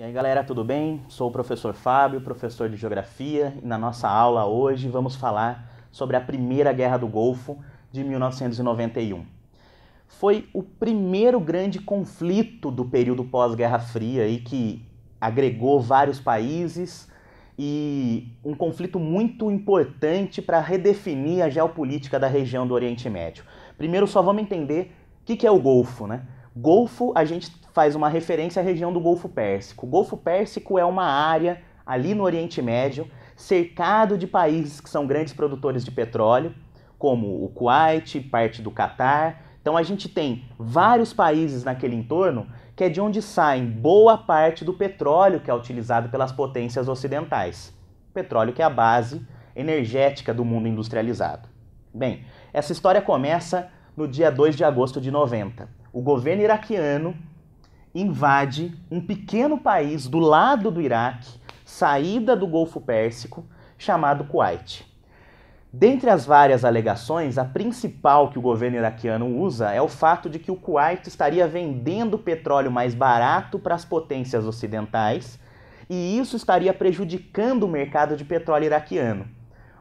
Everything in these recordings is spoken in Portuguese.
E aí galera, tudo bem? Sou o professor Fábio, professor de Geografia, e na nossa aula hoje vamos falar sobre a Primeira Guerra do Golfo de 1991. Foi o primeiro grande conflito do período pós-Guerra Fria e que agregou vários países e um conflito muito importante para redefinir a geopolítica da região do Oriente Médio. Primeiro só vamos entender o que, que é o Golfo, né? Golfo, a gente faz uma referência à região do Golfo Pérsico. O Golfo Pérsico é uma área ali no Oriente Médio, cercado de países que são grandes produtores de petróleo, como o Kuwait, parte do Catar. Então a gente tem vários países naquele entorno que é de onde saem boa parte do petróleo que é utilizado pelas potências ocidentais. Petróleo que é a base energética do mundo industrializado. Bem, essa história começa no dia 2 de agosto de 90 o governo iraquiano invade um pequeno país do lado do Iraque, saída do Golfo Pérsico, chamado Kuwait. Dentre as várias alegações, a principal que o governo iraquiano usa é o fato de que o Kuwait estaria vendendo petróleo mais barato para as potências ocidentais e isso estaria prejudicando o mercado de petróleo iraquiano.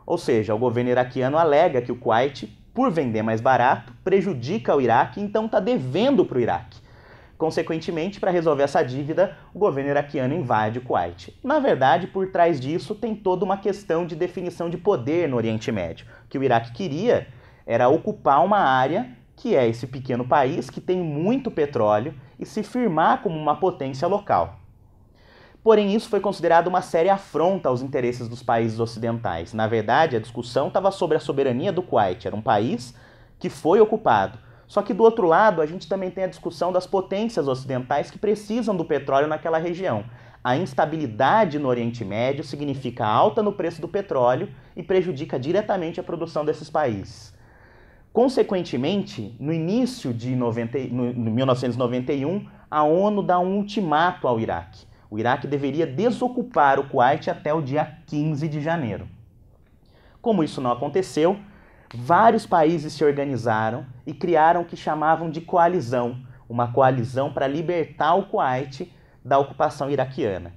Ou seja, o governo iraquiano alega que o Kuwait por vender mais barato, prejudica o Iraque, então está devendo para o Iraque. Consequentemente, para resolver essa dívida, o governo iraquiano invade o Kuwait. Na verdade, por trás disso tem toda uma questão de definição de poder no Oriente Médio. O que o Iraque queria era ocupar uma área que é esse pequeno país que tem muito petróleo e se firmar como uma potência local. Porém, isso foi considerado uma séria afronta aos interesses dos países ocidentais. Na verdade, a discussão estava sobre a soberania do Kuwait, era um país que foi ocupado. Só que do outro lado, a gente também tem a discussão das potências ocidentais que precisam do petróleo naquela região. A instabilidade no Oriente Médio significa alta no preço do petróleo e prejudica diretamente a produção desses países. Consequentemente, no início de 90, no, no 1991, a ONU dá um ultimato ao Iraque o Iraque deveria desocupar o Kuwait até o dia 15 de janeiro. Como isso não aconteceu, vários países se organizaram e criaram o que chamavam de coalizão, uma coalizão para libertar o Kuwait da ocupação iraquiana.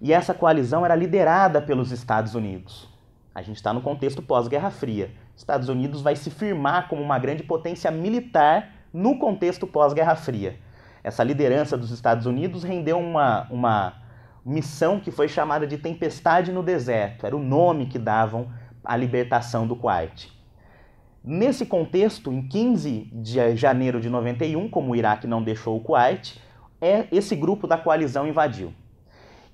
E essa coalizão era liderada pelos Estados Unidos. A gente está no contexto pós-Guerra Fria. Estados Unidos vai se firmar como uma grande potência militar no contexto pós-Guerra Fria essa liderança dos Estados Unidos rendeu uma, uma missão que foi chamada de Tempestade no Deserto, era o nome que davam à libertação do Kuwait. Nesse contexto, em 15 de janeiro de 91, como o Iraque não deixou o Kuwait, é esse grupo da coalizão invadiu.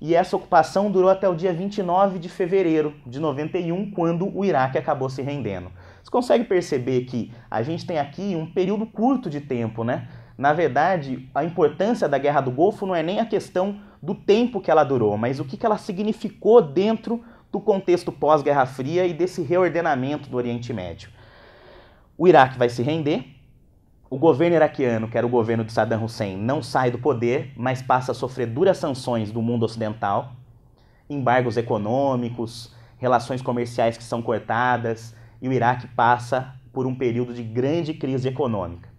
E essa ocupação durou até o dia 29 de fevereiro de 91, quando o Iraque acabou se rendendo. Você consegue perceber que a gente tem aqui um período curto de tempo, né? Na verdade, a importância da Guerra do Golfo não é nem a questão do tempo que ela durou, mas o que ela significou dentro do contexto pós-Guerra Fria e desse reordenamento do Oriente Médio. O Iraque vai se render, o governo iraquiano, que era o governo de Saddam Hussein, não sai do poder, mas passa a sofrer duras sanções do mundo ocidental, embargos econômicos, relações comerciais que são cortadas, e o Iraque passa por um período de grande crise econômica.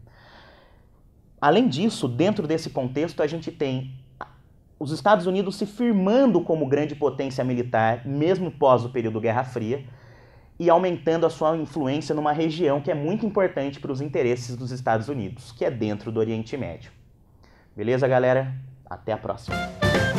Além disso, dentro desse contexto, a gente tem os Estados Unidos se firmando como grande potência militar, mesmo pós o período Guerra Fria, e aumentando a sua influência numa região que é muito importante para os interesses dos Estados Unidos, que é dentro do Oriente Médio. Beleza, galera? Até a próxima!